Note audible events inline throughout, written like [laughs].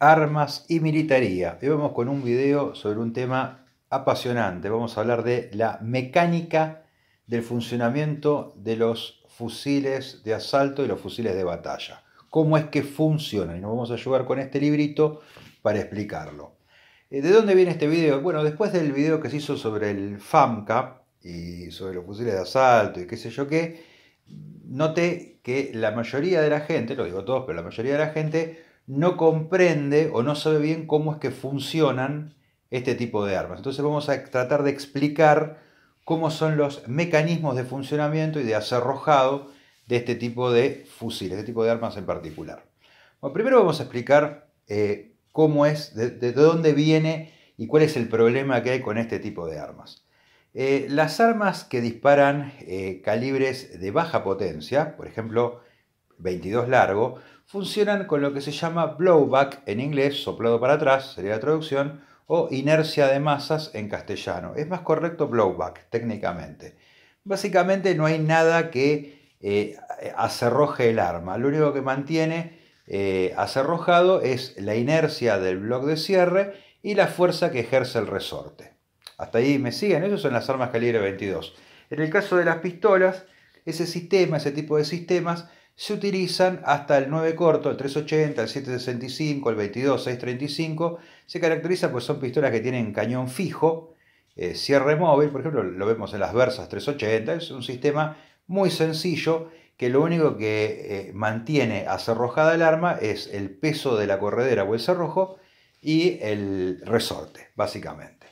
armas y militaría. Hoy vamos con un video sobre un tema apasionante. Vamos a hablar de la mecánica del funcionamiento de los fusiles de asalto y los fusiles de batalla. Cómo es que funcionan. Y nos vamos a ayudar con este librito para explicarlo. Eh, ¿De dónde viene este video? Bueno, después del video que se hizo sobre el FAMCA y sobre los fusiles de asalto y qué sé yo qué, noté que la mayoría de la gente, lo digo todos, pero la mayoría de la gente no comprende o no sabe bien cómo es que funcionan este tipo de armas. Entonces vamos a tratar de explicar cómo son los mecanismos de funcionamiento y de acerrojado de este tipo de fusiles, este tipo de armas en particular. Bueno, primero vamos a explicar eh, cómo es, de, dónde viene y cuál es el problema que hay con este tipo de armas. Eh, las armas que disparan eh, calibres de baja potencia, por ejemplo 22 largo, funcionan con lo que se llama blowback en inglés, soplado para atrás sería la traducción, o inercia de masas en castellano. Es más correcto blowback técnicamente. Básicamente no hay nada que eh, acerroje el arma. Lo único que mantiene eh, acerrojado es la inercia del bloque de cierre y la fuerza que ejerce el resorte. Hasta ahí me siguen, eso son las armas calibre 22. En el caso de las pistolas, ese sistema, ese tipo de sistemas, se utilizan hasta el 9 corto, el 380, el 765, el 22, 635. Se caracteriza pues son pistolas que tienen cañón fijo, eh, cierre móvil, por ejemplo, lo vemos en las Versas 380. Es un sistema muy sencillo que lo único que eh, mantiene acerrojada el arma es el peso de la corredera o el cerrojo y el resorte, básicamente.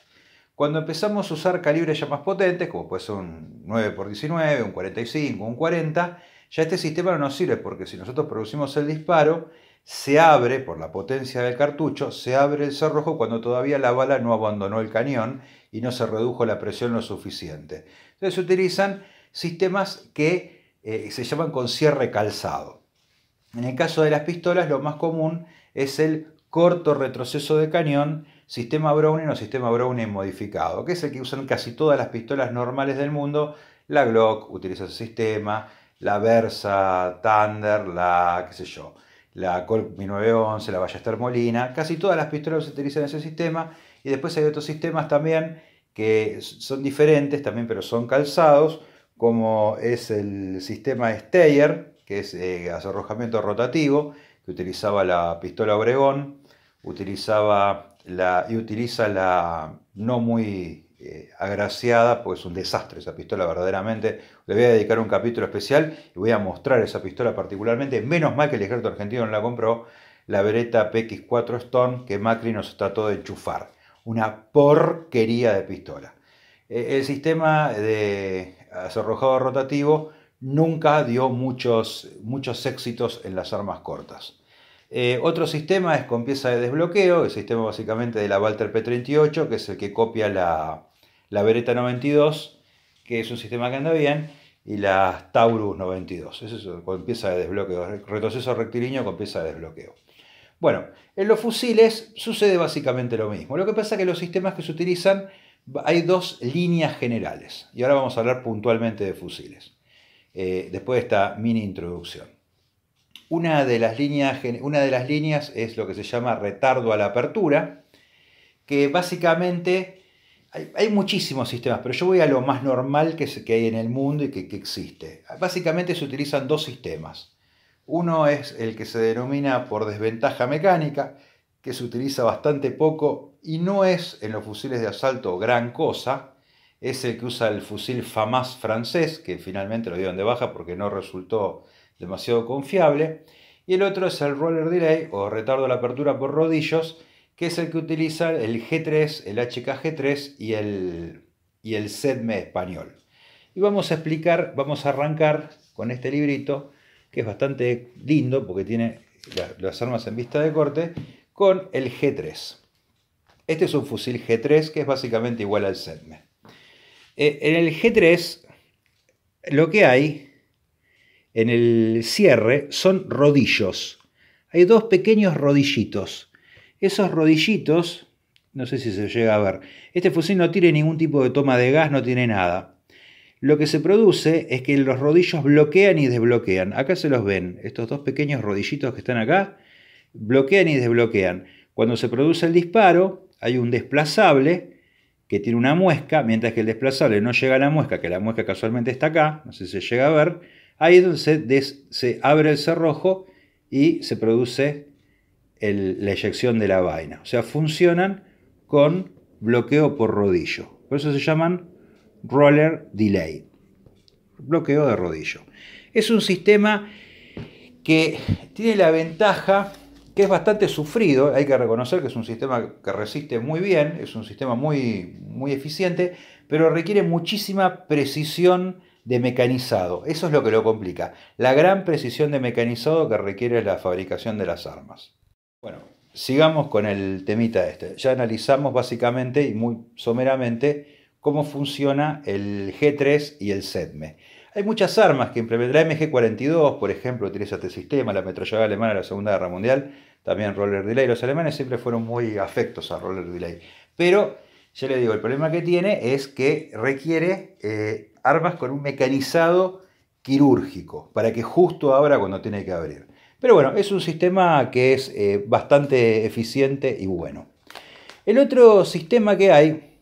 Cuando empezamos a usar calibres ya más potentes, como puede ser un 9x19, un 45, un 40, ya este sistema no nos sirve porque si nosotros producimos el disparo, se abre, por la potencia del cartucho, se abre el cerrojo cuando todavía la bala no abandonó el cañón y no se redujo la presión lo suficiente. Entonces se utilizan sistemas que eh, se llaman con cierre calzado. En el caso de las pistolas, lo más común es el corto retroceso de cañón, sistema Browning o sistema Browning modificado, que es el que usan casi todas las pistolas normales del mundo. La Glock utiliza ese sistema, la Versa Thunder, la, qué sé yo, la Colt 1911, la Ballester Molina, casi todas las pistolas se utilizan en ese sistema y después hay otros sistemas también que son diferentes también, pero son calzados, como es el sistema Steyer, que es eh, arrojamiento rotativo, que utilizaba la pistola Obregón, utilizaba la, y utiliza la no muy eh, agraciada, pues un desastre esa pistola verdaderamente. Le voy a dedicar un capítulo especial y voy a mostrar esa pistola particularmente. Menos mal que el ejército argentino no la compró, la Beretta PX4 Storm que Macri nos trató de enchufar. Una porquería de pistola. Eh, el sistema de acerrojado rotativo nunca dio muchos, muchos éxitos en las armas cortas. Eh, otro sistema es con pieza de desbloqueo, el sistema básicamente de la Walter P38, que es el que copia la, la Beretta 92, que es un sistema que anda bien, y la Taurus 92, eso con pieza de desbloqueo, retroceso rectilíneo con pieza de desbloqueo. Bueno, en los fusiles sucede básicamente lo mismo, lo que pasa es que los sistemas que se utilizan hay dos líneas generales, y ahora vamos a hablar puntualmente de fusiles, eh, después de esta mini introducción. Una de, las líneas, una de las líneas es lo que se llama retardo a la apertura, que básicamente hay, muchísimos sistemas, pero yo voy a lo más normal que, que hay en el mundo y que, que existe. Básicamente se utilizan dos sistemas. Uno es el que se denomina por desventaja mecánica, que se utiliza bastante poco y no es en los fusiles de asalto gran cosa. Es el que usa el fusil FAMAS francés, que finalmente lo dieron de baja porque no resultó demasiado confiable. Y el otro es el roller delay o retardo de la apertura por rodillos, que es el que utiliza el G3, el HKG3 y el, y el SEDME español. Y vamos a explicar, vamos a arrancar con este librito, que es bastante lindo porque tiene las armas en vista de corte, con el G3. Este es un fusil G3 que es básicamente igual al SEDME. Eh, en el G3 lo que hay en el cierre son rodillos. Hay dos pequeños rodillitos. Esos rodillitos, no sé si se llega a ver, este fusil no tiene ningún tipo de toma de gas, no tiene nada. Lo que se produce es que los rodillos bloquean y desbloquean. Acá se los ven, estos dos pequeños rodillitos que están acá, bloquean y desbloquean. Cuando se produce el disparo, hay un desplazable que tiene una muesca, mientras que el desplazable no llega a la muesca, que la muesca casualmente está acá, no sé si se llega a ver, Ahí es donde se, abre el cerrojo y se produce la eyección de la vaina. O sea, funcionan con bloqueo por rodillo. Por eso se llaman roller delay. Bloqueo de rodillo. Es un sistema que tiene la ventaja que es bastante sufrido, hay que reconocer que es un sistema que resiste muy bien, es un sistema muy, muy eficiente, pero requiere muchísima precisión de mecanizado. Eso es lo que lo complica. La gran precisión de mecanizado que requiere la fabricación de las armas. Bueno, sigamos con el temita este. Ya analizamos básicamente y muy someramente cómo funciona el G3 y el SEDME. Hay muchas armas que implementa. MG42, por ejemplo, utiliza este sistema, la metrallada alemana de la Segunda Guerra Mundial, también roller delay. Los alemanes siempre fueron muy afectos a roller delay. Pero, ya le digo, el problema que tiene es que requiere eh, armas con un mecanizado quirúrgico, para que justo ahora cuando tiene que abrir. Pero bueno, es un sistema que es eh, bastante eficiente y bueno. El otro sistema que hay,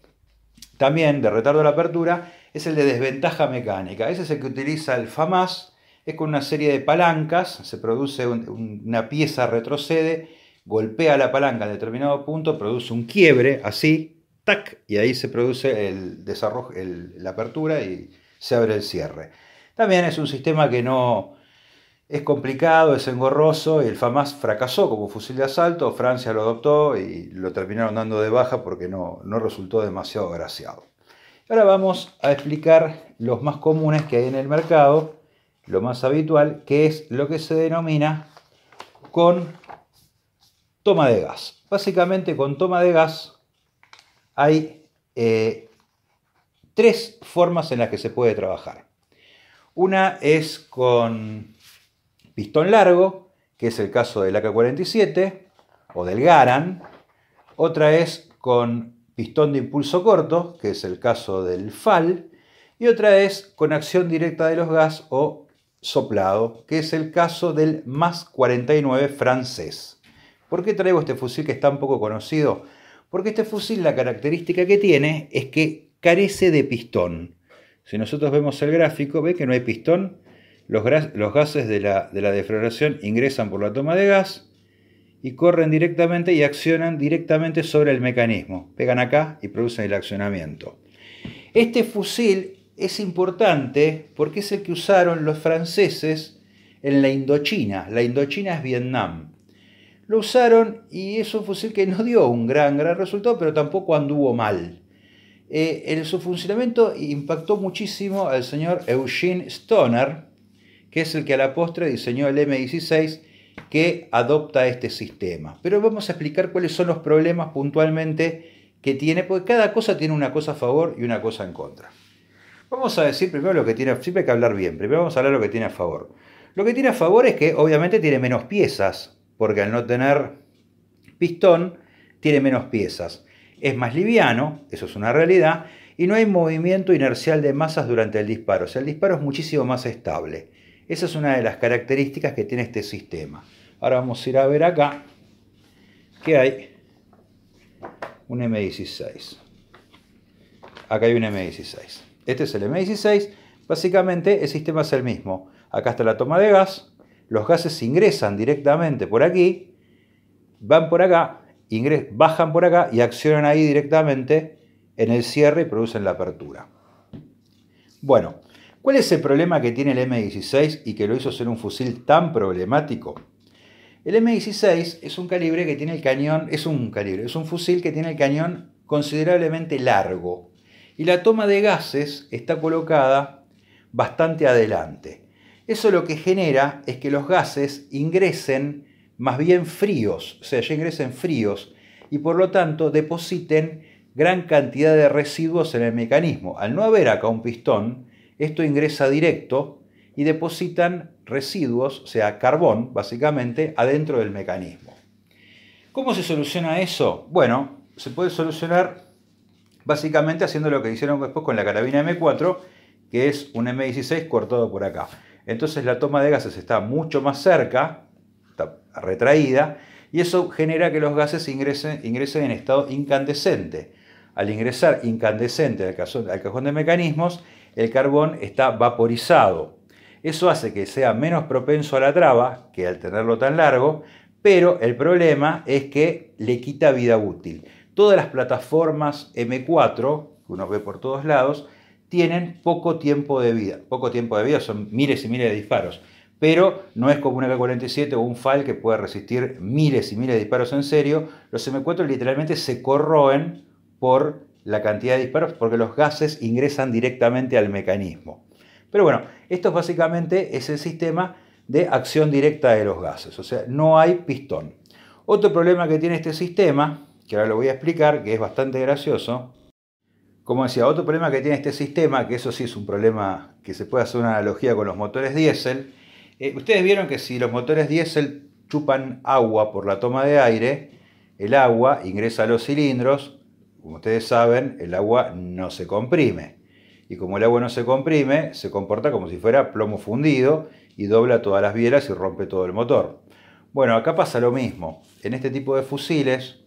también de retardo a la apertura, es el de desventaja mecánica. Ese es el que utiliza el FAMAS, es con una serie de palancas, se produce una pieza retrocede, golpea la palanca en determinado punto, produce un quiebre, así, y ahí se produce el desarrollo, la apertura y se abre el cierre. También es un sistema que no es complicado, es engorroso, y el FAMAS fracasó como fusil de asalto, Francia lo adoptó y lo terminaron dando de baja porque no, no resultó demasiado graciado Ahora vamos a explicar los más comunes que hay en el mercado, lo más habitual, que es lo que se denomina con toma de gas. Básicamente con toma de gas hay eh, tres formas en las que se puede trabajar. Una es con pistón largo, que es el caso del AK-47 o del Garan. Otra es con pistón de impulso corto, que es el caso del FAL. Y otra es con acción directa de los gas o soplado, que es el caso del MAS 49 francés. ¿Por qué traigo este fusil que es tan poco conocido? Porque este fusil la característica que tiene es que carece de pistón. Si nosotros vemos el gráfico, ve que no hay pistón. Los, gases de la, de la defloración ingresan por la toma de gas y corren directamente y accionan directamente sobre el mecanismo. Pegan acá y producen el accionamiento. Este fusil es importante porque es el que usaron los franceses en la Indochina. La Indochina es Vietnam lo usaron y es un fusil que no dio un gran, gran resultado, pero tampoco anduvo mal. Eh, en su funcionamiento impactó muchísimo al señor Eugene Stoner, que es el que a la postre diseñó el M16 que adopta este sistema. Pero vamos a explicar cuáles son los problemas puntualmente que tiene, porque cada cosa tiene una cosa a favor y una cosa en contra. Vamos a decir primero lo que tiene, siempre hay que hablar bien, primero vamos a hablar lo que tiene a favor. Lo que tiene a favor es que obviamente tiene menos piezas, porque al no tener pistón tiene menos piezas. Es más liviano, eso es una realidad, y no hay movimiento inercial de masas durante el disparo. O sea, el disparo es muchísimo más estable. Esa es una de las características que tiene este sistema. Ahora vamos a ir a ver acá que hay un M16. Acá hay un M16. Este es el M16. Básicamente el sistema es el mismo. Acá está la toma de gas, los gases ingresan directamente por aquí, van por acá, bajan por acá y accionan ahí directamente en el cierre y producen la apertura. Bueno, ¿cuál es el problema que tiene el M16 y que lo hizo ser un fusil tan problemático? El M16 es un calibre que tiene el cañón, es un calibre, es un fusil que tiene el cañón considerablemente largo y la toma de gases está colocada bastante adelante. Eso lo que genera es que los gases ingresen más bien fríos, o sea, ya ingresen fríos y por lo tanto depositen gran cantidad de residuos en el mecanismo. Al no haber acá un pistón, esto ingresa directo y depositan residuos, o sea, carbón básicamente, adentro del mecanismo. ¿Cómo se soluciona eso? Bueno, se puede solucionar básicamente haciendo lo que hicieron después con la carabina M4, que es un M16 cortado por acá. Entonces la toma de gases está mucho más cerca, está retraída, y eso genera que los gases ingresen, en estado incandescente. Al ingresar incandescente al al cajón de mecanismos, el carbón está vaporizado. Eso hace que sea menos propenso a la traba que al tenerlo tan largo, pero el problema es que le quita vida útil. Todas las plataformas M4, que uno ve por todos lados, tienen poco tiempo de vida. Poco tiempo de vida son miles y miles de disparos, pero no es como una AK-47 o un FAL que pueda resistir miles y miles de disparos en serio. Los M4 literalmente se corroen por la cantidad de disparos porque los gases ingresan directamente al mecanismo. Pero bueno, esto básicamente es el sistema de acción directa de los gases, o sea, no hay pistón. Otro problema que tiene este sistema, que ahora lo voy a explicar, que es bastante gracioso, como decía, otro problema que tiene este sistema, que eso sí es un problema que se puede hacer una analogía con los motores diésel, eh, ustedes vieron que si los motores diésel chupan agua por la toma de aire, el agua ingresa a los cilindros, como ustedes saben, el agua no se comprime. Y como el agua no se comprime, se comporta como si fuera plomo fundido y dobla todas las bielas y rompe todo el motor. Bueno, acá pasa lo mismo. En este tipo de fusiles,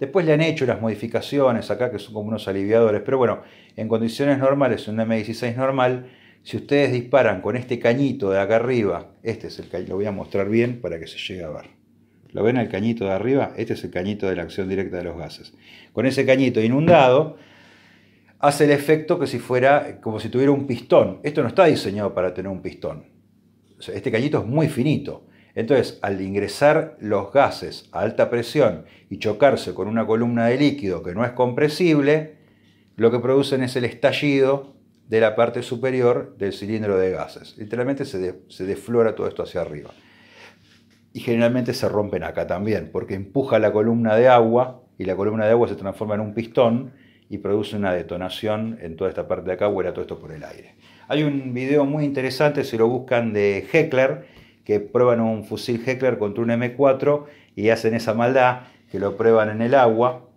Después le han hecho las modificaciones acá, que son como unos aliviadores, pero bueno, en condiciones normales, un M16 normal, si ustedes disparan con este cañito de acá arriba, este es el cañito, lo voy a mostrar bien para que se llegue a ver. ¿Lo ven el cañito de arriba? Este es el cañito de la acción directa de los gases. Con ese cañito inundado, hace el efecto que si fuera como si tuviera un pistón. Esto no está diseñado para tener un pistón. este cañito es muy finito. Entonces, al ingresar los gases a alta presión y chocarse con una columna de líquido que no es compresible, lo que producen es el estallido de la parte superior del cilindro de gases. Literalmente se, deflora desflora todo esto hacia arriba. Y generalmente se rompen acá también, porque empuja la columna de agua y la columna de agua se transforma en un pistón y produce una detonación en toda esta parte de acá, vuela todo esto por el aire. Hay un video muy interesante, si lo buscan, de Heckler, que prueban un fusil Heckler contra un M4 y hacen esa maldad, que lo prueban en el agua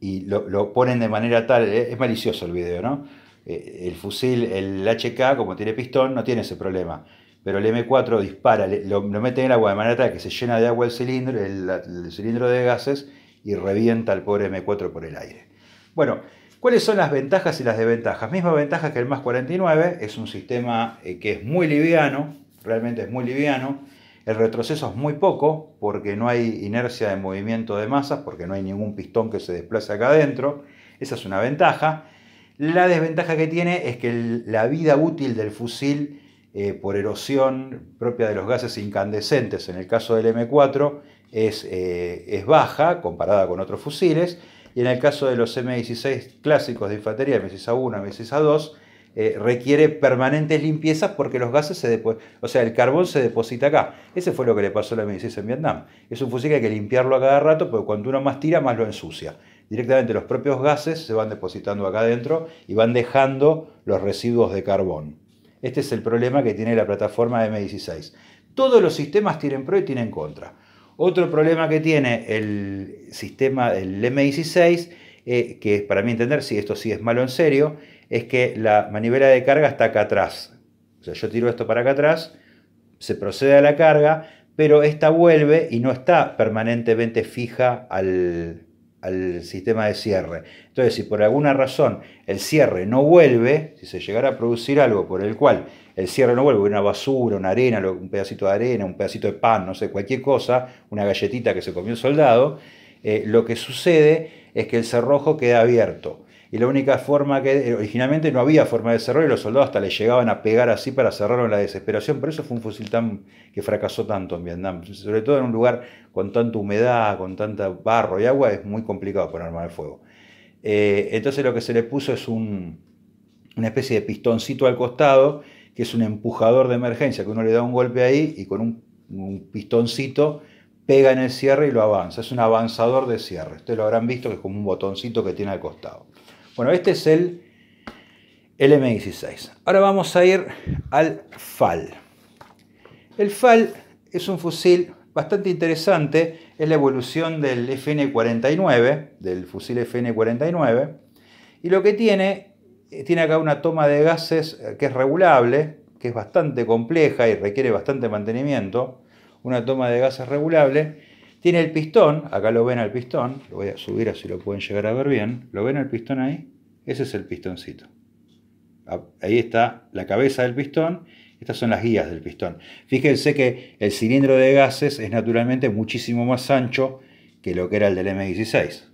y lo, ponen de manera tal, e, es malicioso el video, ¿no? Eh, el fusil, el HK, como tiene pistón, no tiene ese problema pero el M4 dispara, lo, mete en el agua de manera tal que se llena de agua el cilindro, el, cilindro de gases y revienta al pobre M4 por el aire. Bueno, ¿cuáles son las ventajas y las desventajas? Misma ventaja que el MAS 49, es un sistema eh, que es muy liviano, realmente es muy liviano. El retroceso es muy poco porque no hay inercia de movimiento de masas, porque no hay ningún pistón que se desplace acá adentro. Esa es una ventaja. La desventaja que tiene es que la vida útil del fusil eh, por erosión propia de los gases incandescentes, en el caso del M4, eh, es, baja comparada con otros fusiles. Y en el caso de los M16 clásicos de infantería, M16A1, M16A2, eh, requiere permanentes limpiezas porque los gases se depositan, o sea, el carbón se deposita acá. Ese fue lo que le pasó a la M16 en Vietnam. Es un fusil que hay que limpiarlo a cada rato porque cuando uno más tira, más lo ensucia. Directamente los propios gases se van depositando acá adentro y van dejando los residuos de carbón. Este es el problema que tiene la plataforma M16. Todos los sistemas tienen pro y tienen contra. Otro problema que tiene el sistema del M16, eh, que que para mí entender, si esto sí es malo en serio, es que la manivela de carga está acá atrás. O sea, yo tiro esto para acá atrás, se procede a la carga, pero esta vuelve y no está permanentemente fija al, sistema de cierre. Entonces, si por alguna razón el cierre no vuelve, si se llegara a producir algo por el cual el cierre no vuelve, una basura, una arena, un pedacito de arena, un pedacito de pan, no sé, cualquier cosa, una galletita que se comió un soldado, eh, lo que sucede es que el cerrojo queda abierto y la única forma que eh, originalmente no había forma de cerrar y los soldados hasta le llegaban a pegar así para cerrarlo en la desesperación, pero eso fue un fusil tan que fracasó tanto en Vietnam, sobre todo en un lugar con tanta humedad, con tanta barro y agua es muy complicado poner arma de fuego. Eh, entonces lo que se le puso es una especie de pistoncito al costado que es un empujador de emergencia que uno le da un golpe ahí y con un, un pistoncito pega en el cierre y lo avanza. Es un avanzador de cierre. Ustedes lo habrán visto que es como un botoncito que tiene al costado. Bueno, este es el LM16. Ahora vamos a ir al FAL. El FAL es un fusil bastante interesante, es la evolución del FN-49, del fusil FN-49, y lo que tiene, eh, tiene acá una toma de gases eh, que es regulable, que es bastante compleja y requiere bastante mantenimiento, una toma de gases regulable, tiene el pistón, acá lo ven al pistón, lo voy a subir así lo pueden llegar a ver bien. ¿Lo ven al pistón ahí? Ese es el pistoncito. Ah, ahí está la cabeza del pistón, estas son las guías del pistón. Fíjense que el cilindro de gases es naturalmente muchísimo más ancho que lo que era el del M16.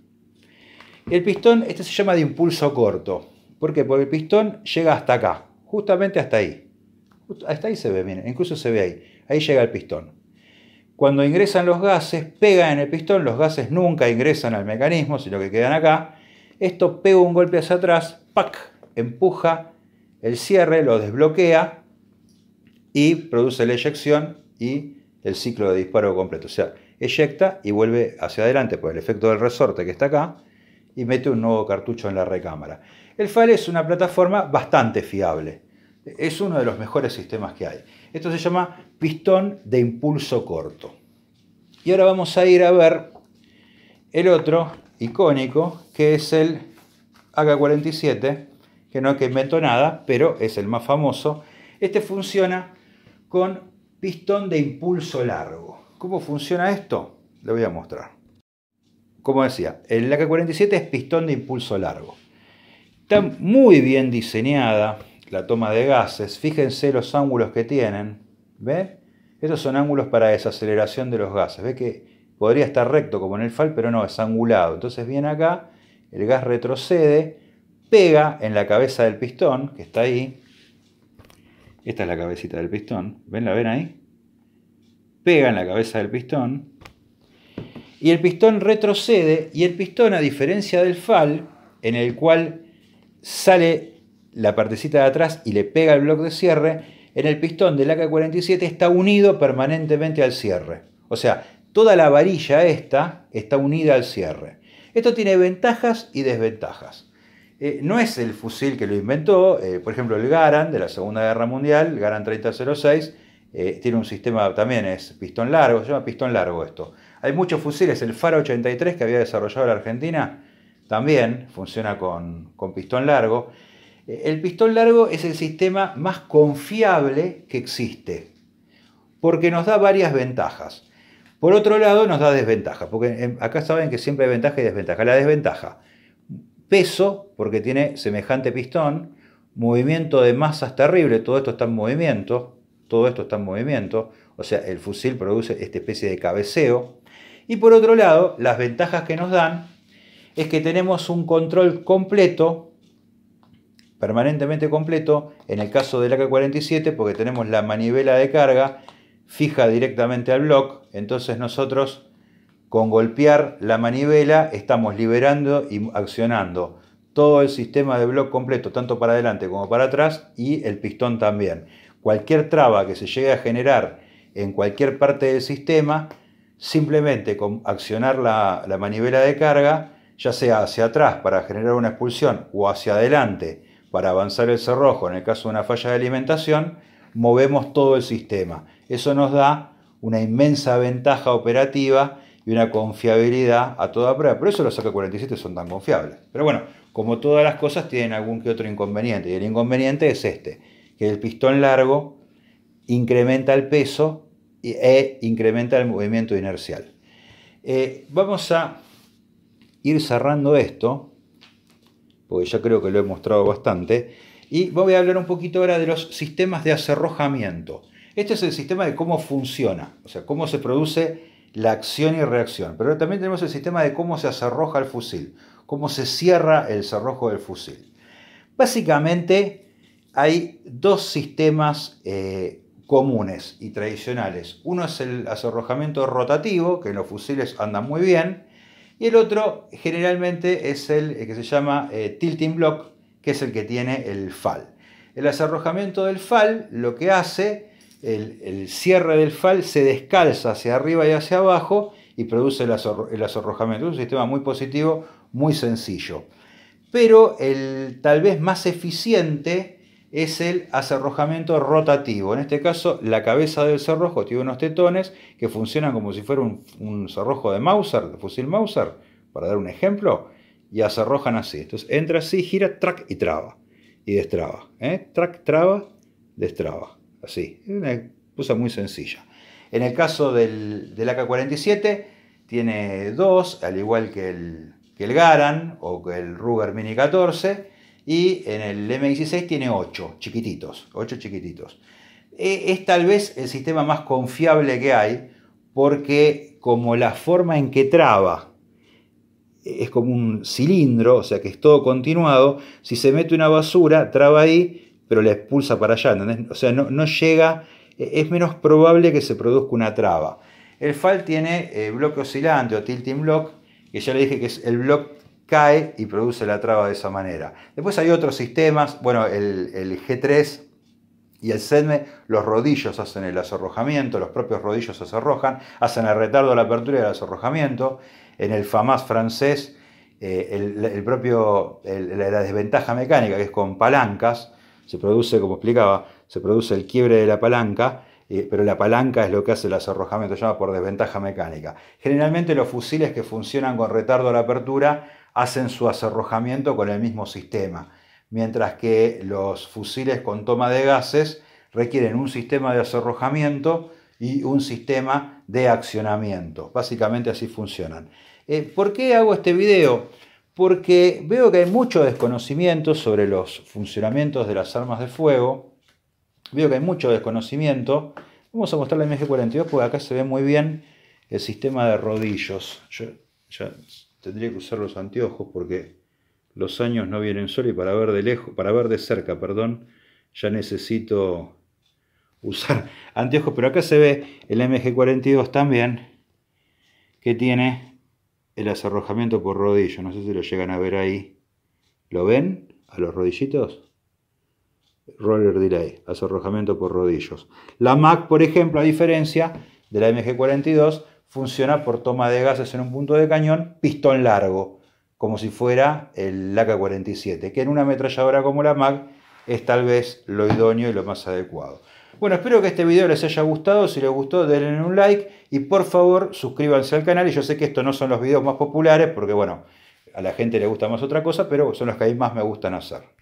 El pistón, este se llama de impulso corto. ¿Por Porque el pistón llega hasta acá, justamente hasta ahí. Hasta ahí se ve, miren, incluso se ve ahí. Ahí llega el pistón. Cuando ingresan los gases, pega en el pistón, los gases nunca ingresan al mecanismo, sino que quedan acá. Esto pega un golpe hacia atrás, ¡pac! empuja el cierre, lo desbloquea y produce la eyección y el ciclo de disparo completo. O sea, eyecta y vuelve hacia adelante por el efecto del resorte que está acá y mete un nuevo cartucho en la recámara. El FAL es una plataforma bastante fiable. Es uno de los mejores sistemas que hay. Esto se llama pistón de impulso corto. Y ahora vamos a ir a ver el otro icónico, que es el AK-47, que no es que nada, pero es el más famoso. Este funciona con pistón de impulso largo. ¿Cómo funciona esto? Lo voy a mostrar. Como decía, el AK-47 es pistón de impulso largo. Está muy bien diseñada la toma de gases. Fíjense los ángulos que tienen ¿Ve? Esos son ángulos para desaceleración de los gases. ¿Ve que podría estar recto como en el FAL, pero no, es angulado? Entonces viene acá, el gas retrocede, pega en la cabeza del pistón, que está ahí. Esta es la cabecita del pistón. ¿Ven? ¿La ven ahí? Pega en la cabeza del pistón. Y el pistón retrocede y el pistón, a diferencia del FAL, en el cual sale la partecita de atrás y le pega el bloque de cierre, en el pistón del AK-47 está unido permanentemente al cierre. O sea, toda la varilla esta está unida al cierre. Esto tiene ventajas y desventajas. Eh, no es el fusil que lo inventó, eh, por ejemplo el Garand de la Segunda Guerra Mundial, Garand 3006, eh, tiene un sistema también, es pistón largo, se llama pistón largo esto. Hay muchos fusiles, el Faro 83 que había desarrollado la Argentina, también funciona con pistón largo. El pistón largo es el sistema más confiable que existe, porque nos da varias ventajas. Por otro lado, nos da desventajas, porque acá saben que siempre hay ventaja y desventaja. La desventaja, peso, porque tiene semejante pistón, movimiento de masas terrible, todo esto está en movimiento, todo esto está en movimiento, o sea, el fusil produce esta especie de cabeceo. Y por otro lado, las ventajas que nos dan es que tenemos un control completo permanentemente completo, en el caso del AK-47, porque tenemos la manivela de carga fija directamente al block, entonces nosotros con golpear la manivela estamos liberando y accionando todo el sistema de block completo, tanto para adelante como para atrás, y el pistón también. Cualquier traba que se llegue a generar en cualquier parte del sistema, simplemente con accionar la, la manivela de carga, ya sea hacia atrás para generar una expulsión o hacia adelante para avanzar el cerrojo en el caso de una falla de alimentación, movemos todo el sistema. Eso nos da una inmensa ventaja operativa y una confiabilidad a toda prueba. Por eso los AK-47 son tan confiables. Pero bueno, como todas las cosas tienen algún que otro inconveniente. Y el inconveniente es este, que el pistón largo incrementa el peso e incrementa el movimiento inercial. Eh, vamos a ir cerrando esto porque ya creo que lo he mostrado bastante. Y voy a hablar un poquito ahora de los sistemas de acerrojamiento. Este es el sistema de cómo funciona, o sea, cómo se produce la acción y reacción. Pero también tenemos el sistema de cómo se acerroja el fusil, cómo se cierra el cerrojo del fusil. Básicamente hay dos sistemas eh, comunes y tradicionales. Uno es el acerrojamiento rotativo, que en los fusiles anda muy bien, y el otro generalmente es el eh, que se llama eh, tilting block, que es el que tiene el FAL. El desarrojamiento del FAL lo que hace, el, cierre del FAL se descalza hacia arriba y hacia abajo y produce el, el Es un sistema muy positivo, muy sencillo. Pero el tal vez más eficiente es el acerrojamiento rotativo. En este caso, la cabeza del cerrojo tiene unos tetones que funcionan como si fuera un, cerrojo de Mauser, de fusil Mauser, para dar un ejemplo, y acerrojan así. Entonces entra así, gira, track y traba. Y destraba. ¿eh? Track, traba, destraba. Así. Es una cosa muy sencilla. En el caso del, AK-47, tiene dos, al igual que el, que el Garan o que el Ruger Mini 14 y en el M16 tiene 8 chiquititos, 8 chiquititos. E, es tal vez el sistema más confiable que hay porque como la forma en que traba es como un cilindro, o sea que es todo continuado, si se mete una basura, traba ahí, pero la expulsa para allá, O sea, no, llega, e, es menos probable que se produzca una traba. El FAL tiene eh, bloque oscilante o tilting block, que ya le dije que es el bloque cae y produce la traba de esa manera. Después hay otros sistemas, bueno, el, G3 y el SEDME, los rodillos hacen el acerrojamiento, los propios rodillos se arrojan, hacen el retardo a la apertura y el acerrojamiento. En el FAMAS francés, eh, el, propio, la desventaja mecánica, que es con palancas, se produce, como explicaba, se produce el quiebre de la palanca, eh, pero la palanca es lo que hace el acerrojamiento, se llama por desventaja mecánica. Generalmente los fusiles que funcionan con retardo a la apertura hacen su acerrojamiento con el mismo sistema, mientras que los fusiles con toma de gases requieren un sistema de acerrojamiento y un sistema de accionamiento. Básicamente así funcionan. Eh, ¿Por qué hago este video? Porque veo que hay mucho desconocimiento sobre los funcionamientos de las armas de fuego. Veo que hay mucho desconocimiento. Vamos a mostrar la MG42 porque acá se ve muy bien el sistema de rodillos tendría que usar los anteojos porque los años no vienen solo y para ver de lejos, para ver de cerca, perdón, ya necesito usar [laughs] anteojos, pero acá se ve el MG42 también que tiene el acerrojamiento por rodillo, no sé si lo llegan a ver ahí. ¿Lo ven? A los rodillitos. Roller delay, acerrojamiento por rodillos. La Mac, por ejemplo, a diferencia de la MG42, funciona por toma de gases en un punto de cañón, pistón largo, como si fuera el AK-47, que en una ametralladora como la MAG es tal vez lo idóneo y lo más adecuado. Bueno, espero que este video les haya gustado. Si les gustó, denle un like y por favor suscríbanse al canal. Y yo sé que estos no son los videos más populares porque, bueno, a la gente le gusta más otra cosa, pero son los que a mí más me gustan hacer.